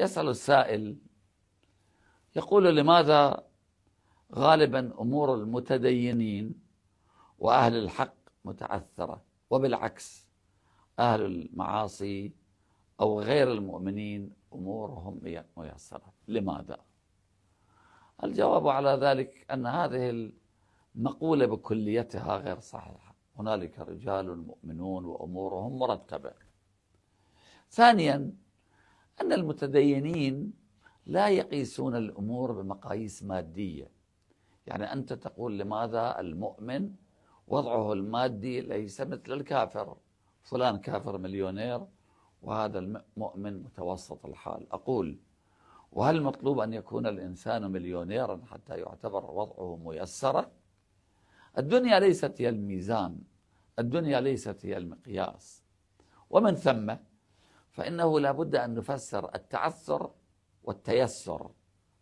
يسأل السائل يقول لماذا غالبا أمور المتدينين وأهل الحق متعثرة وبالعكس أهل المعاصي أو غير المؤمنين أمورهم ميسرة لماذا؟ الجواب على ذلك أن هذه المقولة بكليتها غير صحيحة هنالك رجال مؤمنون وأمورهم مرتبة ثانيا أن المتدينين لا يقيسون الأمور بمقاييس مادية يعني أنت تقول لماذا المؤمن وضعه المادي ليس مثل الكافر فلان كافر مليونير وهذا المؤمن متوسط الحال أقول وهل مطلوب أن يكون الإنسان مليونيرا حتى يعتبر وضعه ميسرا الدنيا ليست هي الميزان الدنيا ليست هي المقياس ومن ثم فإنه لابد أن نفسر التعثر والتيسر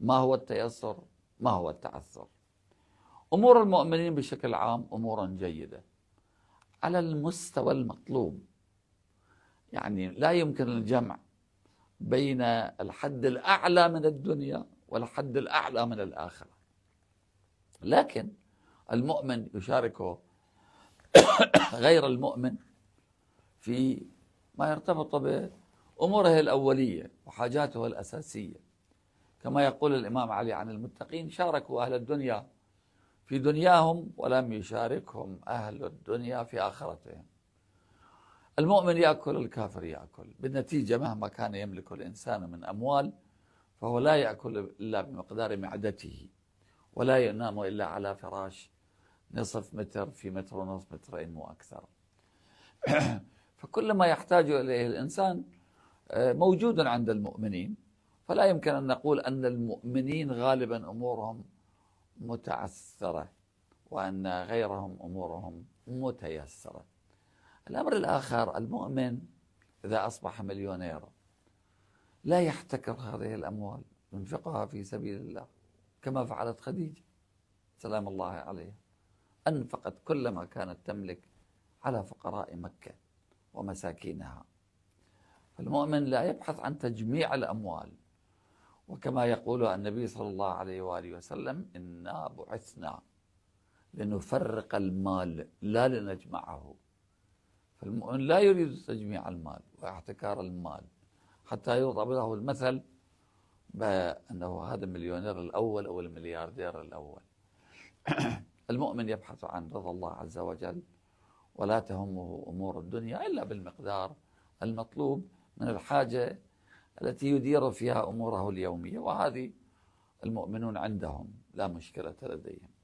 ما هو التيسر ما هو التعثر أمور المؤمنين بشكل عام أمور جيدة على المستوى المطلوب يعني لا يمكن الجمع بين الحد الأعلى من الدنيا والحد الأعلى من الآخرة لكن المؤمن يشاركه غير المؤمن في ما يرتبط بأموره الأولية وحاجاته الأساسية كما يقول الإمام علي عن المتقين شاركوا أهل الدنيا في دنياهم ولم يشاركهم أهل الدنيا في آخرتهم المؤمن يأكل الكافر يأكل بالنتيجة مهما كان يملك الإنسان من أموال فهو لا يأكل إلا بمقدار معدته ولا ينام إلا على فراش نصف متر في متر ونصف مترين وأكثر فكل ما يحتاج اليه الانسان آه، موجود عند المؤمنين فلا يمكن ان نقول ان المؤمنين غالبا امورهم متعثره وان غيرهم امورهم متيسره. الامر الاخر المؤمن اذا اصبح مليونيرا لا يحتكر هذه الاموال ينفقها في سبيل الله كما فعلت خديجه سلام الله عليها انفقت كل ما كانت تملك على فقراء مكه ومساكينها فالمؤمن لا يبحث عن تجميع الأموال وكما يقول النبي صلى الله عليه وآله وسلم إنا بعثنا لنفرق المال لا لنجمعه فالمؤمن لا يريد تجميع المال واحتكار المال حتى يضرب له المثل بأنه هذا المليونير الأول أو الملياردير الأول المؤمن يبحث عن رضا الله عز وجل ولا تهمه امور الدنيا الا بالمقدار المطلوب من الحاجه التي يدير فيها اموره اليوميه وهذه المؤمنون عندهم لا مشكله لديهم